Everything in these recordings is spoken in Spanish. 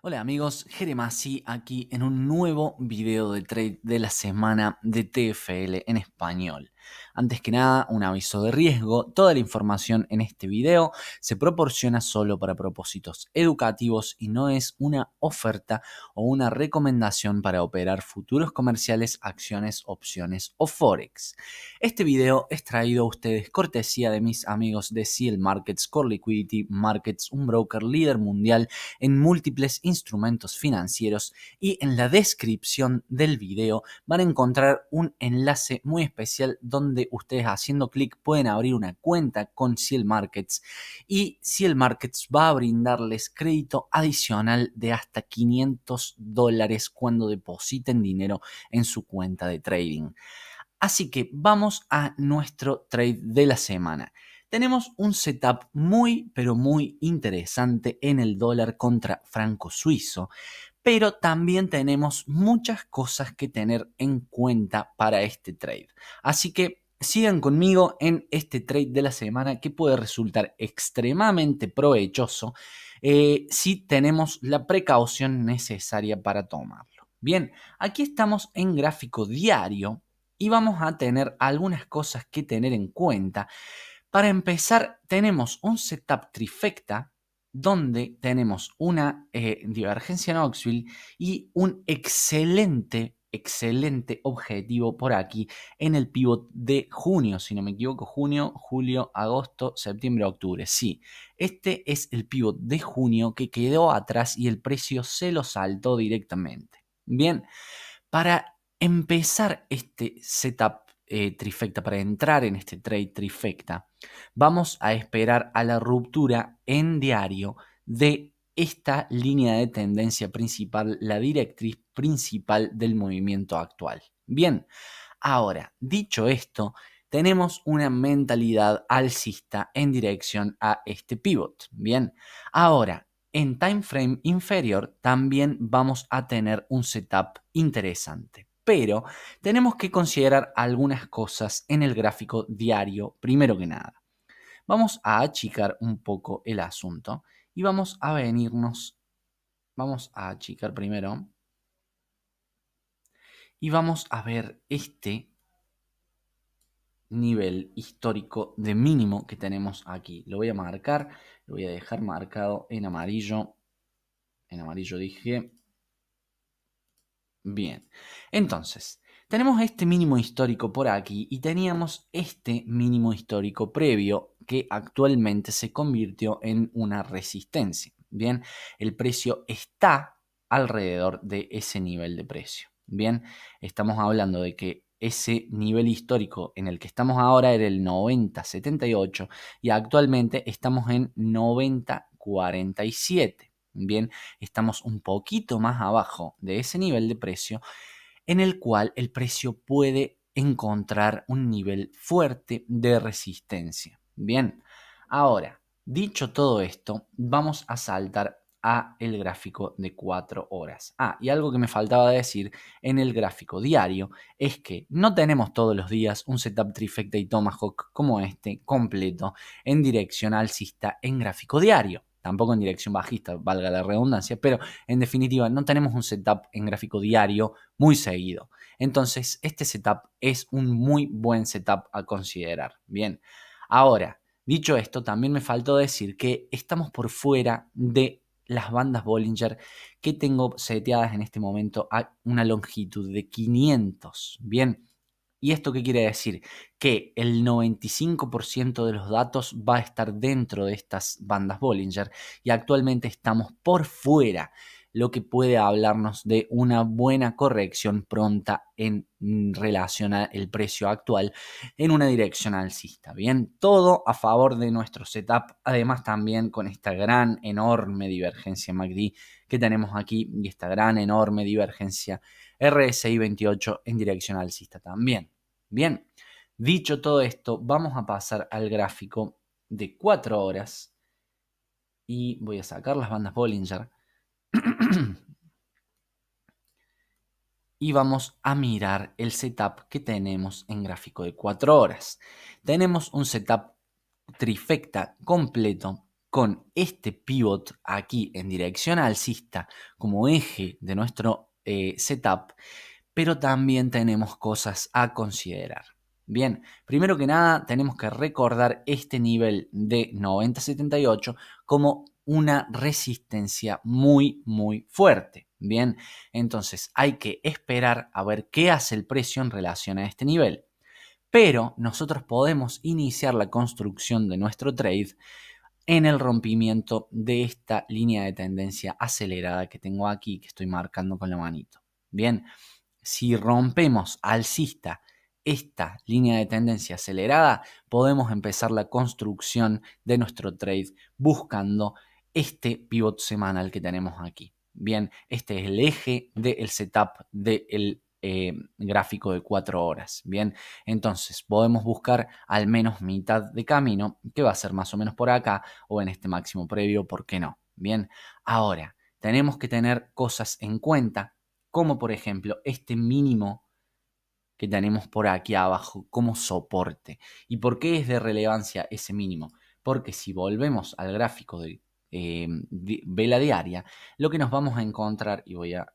Hola amigos, Jeremasi aquí en un nuevo video de trade de la semana de TFL en español. Antes que nada, un aviso de riesgo, toda la información en este video se proporciona solo para propósitos educativos y no es una oferta o una recomendación para operar futuros comerciales, acciones, opciones o forex. Este video es traído a ustedes cortesía de mis amigos de Seal Markets Core Liquidity Markets, un broker líder mundial en múltiples instrumentos financieros y en la descripción del video van a encontrar un enlace muy especial donde donde ustedes haciendo clic pueden abrir una cuenta con Ciel Markets y Ciel Markets va a brindarles crédito adicional de hasta 500 dólares cuando depositen dinero en su cuenta de trading. Así que vamos a nuestro trade de la semana tenemos un setup muy, pero muy interesante en el dólar contra franco suizo, pero también tenemos muchas cosas que tener en cuenta para este trade. Así que sigan conmigo en este trade de la semana que puede resultar extremadamente provechoso eh, si tenemos la precaución necesaria para tomarlo. Bien, aquí estamos en gráfico diario y vamos a tener algunas cosas que tener en cuenta. Para empezar, tenemos un setup trifecta donde tenemos una eh, divergencia en Oxville y un excelente, excelente objetivo por aquí en el pivot de junio, si no me equivoco, junio, julio, agosto, septiembre, octubre. Sí, este es el pivot de junio que quedó atrás y el precio se lo saltó directamente. Bien, para empezar este setup eh, trifecta, para entrar en este trade trifecta, vamos a esperar a la ruptura en diario de esta línea de tendencia principal, la directriz principal del movimiento actual. Bien, ahora, dicho esto, tenemos una mentalidad alcista en dirección a este pivot. Bien, ahora, en time frame inferior también vamos a tener un setup interesante pero tenemos que considerar algunas cosas en el gráfico diario, primero que nada. Vamos a achicar un poco el asunto y vamos a venirnos, vamos a achicar primero y vamos a ver este nivel histórico de mínimo que tenemos aquí. Lo voy a marcar, lo voy a dejar marcado en amarillo, en amarillo dije, Bien. Entonces, tenemos este mínimo histórico por aquí y teníamos este mínimo histórico previo que actualmente se convirtió en una resistencia. Bien, el precio está alrededor de ese nivel de precio. Bien, estamos hablando de que ese nivel histórico en el que estamos ahora era el 90.78 y actualmente estamos en 90.47. Bien, estamos un poquito más abajo de ese nivel de precio en el cual el precio puede encontrar un nivel fuerte de resistencia. Bien, ahora, dicho todo esto, vamos a saltar a el gráfico de 4 horas. Ah, y algo que me faltaba decir en el gráfico diario es que no tenemos todos los días un setup trifecta y tomahawk como este completo en dirección alcista en gráfico diario tampoco en dirección bajista, valga la redundancia, pero en definitiva no tenemos un setup en gráfico diario muy seguido. Entonces, este setup es un muy buen setup a considerar. Bien, ahora, dicho esto, también me faltó decir que estamos por fuera de las bandas Bollinger que tengo seteadas en este momento a una longitud de 500. Bien, ¿Y esto qué quiere decir? Que el 95% de los datos va a estar dentro de estas bandas Bollinger y actualmente estamos por fuera, lo que puede hablarnos de una buena corrección pronta en mm, relación al precio actual en una dirección alcista. Bien, todo a favor de nuestro setup, además también con esta gran, enorme divergencia MACD que tenemos aquí esta gran enorme divergencia RSI 28 en dirección alcista también. Bien, dicho todo esto, vamos a pasar al gráfico de 4 horas y voy a sacar las bandas Bollinger. y vamos a mirar el setup que tenemos en gráfico de 4 horas. Tenemos un setup trifecta completo con este pivot aquí en dirección alcista como eje de nuestro eh, setup, pero también tenemos cosas a considerar. Bien, primero que nada tenemos que recordar este nivel de 9078 como una resistencia muy muy fuerte. Bien, entonces hay que esperar a ver qué hace el precio en relación a este nivel. Pero nosotros podemos iniciar la construcción de nuestro trade en el rompimiento de esta línea de tendencia acelerada que tengo aquí, que estoy marcando con la manito. Bien, si rompemos alcista esta línea de tendencia acelerada, podemos empezar la construcción de nuestro trade buscando este pivot semanal que tenemos aquí. Bien, este es el eje del setup del eh, gráfico de 4 horas. Bien, entonces podemos buscar al menos mitad de camino, que va a ser más o menos por acá o en este máximo previo, ¿por qué no? Bien, ahora tenemos que tener cosas en cuenta, como por ejemplo este mínimo que tenemos por aquí abajo como soporte. ¿Y por qué es de relevancia ese mínimo? Porque si volvemos al gráfico de eh, vela diaria, lo que nos vamos a encontrar, y voy a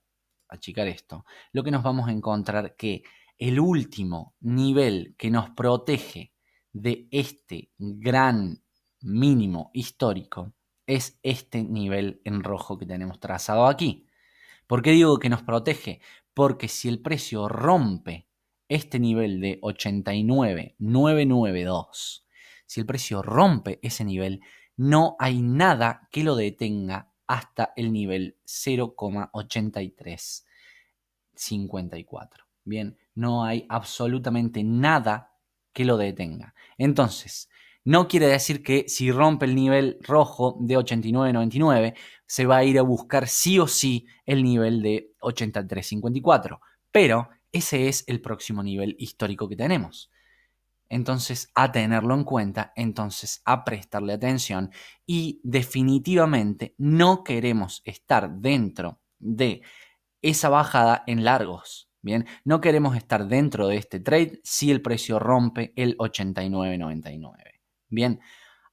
achicar esto, lo que nos vamos a encontrar que el último nivel que nos protege de este gran mínimo histórico es este nivel en rojo que tenemos trazado aquí. ¿Por qué digo que nos protege? Porque si el precio rompe este nivel de 89,992, si el precio rompe ese nivel, no hay nada que lo detenga hasta el nivel 0,8354. Bien, no hay absolutamente nada que lo detenga. Entonces, no quiere decir que si rompe el nivel rojo de 89.99, se va a ir a buscar sí o sí el nivel de 83.54. Pero ese es el próximo nivel histórico que tenemos entonces a tenerlo en cuenta, entonces a prestarle atención y definitivamente no queremos estar dentro de esa bajada en largos. Bien, no queremos estar dentro de este trade si el precio rompe el 89.99. Bien,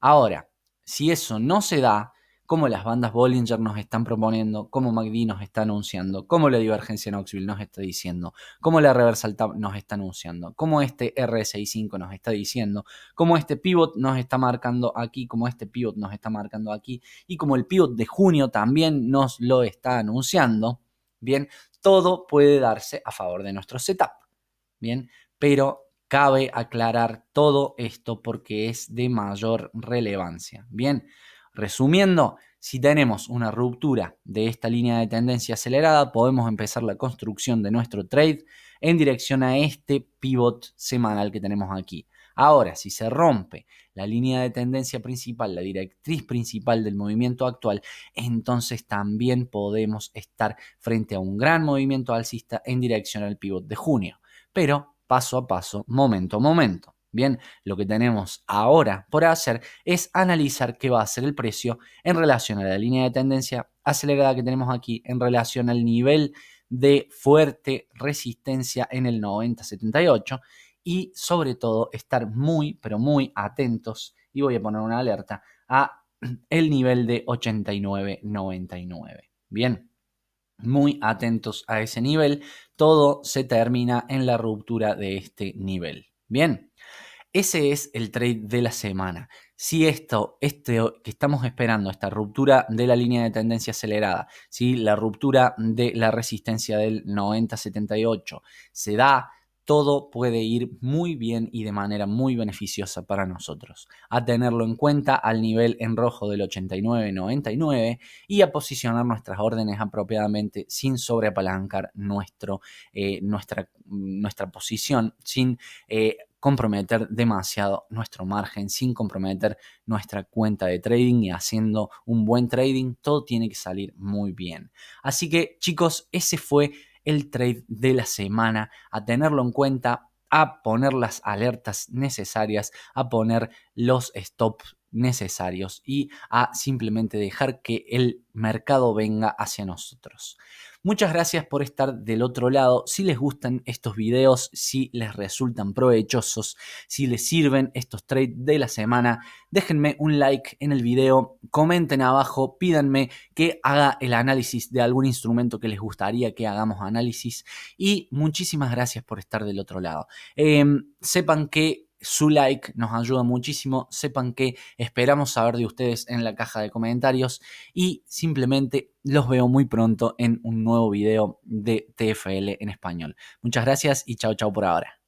ahora, si eso no se da, cómo las bandas Bollinger nos están proponiendo, cómo MACD nos está anunciando, cómo la divergencia Knoxville nos está diciendo, cómo la Reversal Tab nos está anunciando, cómo este R65 nos está diciendo, cómo este pivot nos está marcando aquí, cómo este pivot nos está marcando aquí y como el pivot de junio también nos lo está anunciando, bien, todo puede darse a favor de nuestro setup, bien, pero cabe aclarar todo esto porque es de mayor relevancia, bien. Resumiendo, si tenemos una ruptura de esta línea de tendencia acelerada, podemos empezar la construcción de nuestro trade en dirección a este pivot semanal que tenemos aquí. Ahora, si se rompe la línea de tendencia principal, la directriz principal del movimiento actual, entonces también podemos estar frente a un gran movimiento alcista en dirección al pivot de junio, pero paso a paso, momento a momento. Bien, lo que tenemos ahora por hacer es analizar qué va a ser el precio en relación a la línea de tendencia acelerada que tenemos aquí, en relación al nivel de fuerte resistencia en el 9078, y sobre todo estar muy, pero muy atentos y voy a poner una alerta a el nivel de 8999. Bien, muy atentos a ese nivel. Todo se termina en la ruptura de este nivel. Bien. Ese es el trade de la semana. Si esto, este que estamos esperando, esta ruptura de la línea de tendencia acelerada, si la ruptura de la resistencia del 90-78 se da, todo puede ir muy bien y de manera muy beneficiosa para nosotros. A tenerlo en cuenta al nivel en rojo del 89-99 y a posicionar nuestras órdenes apropiadamente sin sobreapalancar nuestro, eh, nuestra, nuestra posición, sin eh, comprometer demasiado nuestro margen, sin comprometer nuestra cuenta de trading y haciendo un buen trading, todo tiene que salir muy bien. Así que chicos, ese fue el trade de la semana, a tenerlo en cuenta, a poner las alertas necesarias, a poner los stops necesarios y a simplemente dejar que el mercado venga hacia nosotros. Muchas gracias por estar del otro lado. Si les gustan estos videos, si les resultan provechosos, si les sirven estos trades de la semana, déjenme un like en el video, comenten abajo, pídanme que haga el análisis de algún instrumento que les gustaría que hagamos análisis y muchísimas gracias por estar del otro lado. Em, sepan que su like nos ayuda muchísimo. Sepan que esperamos saber de ustedes en la caja de comentarios y simplemente los veo muy pronto en un nuevo video de TFL en español. Muchas gracias y chao chao por ahora.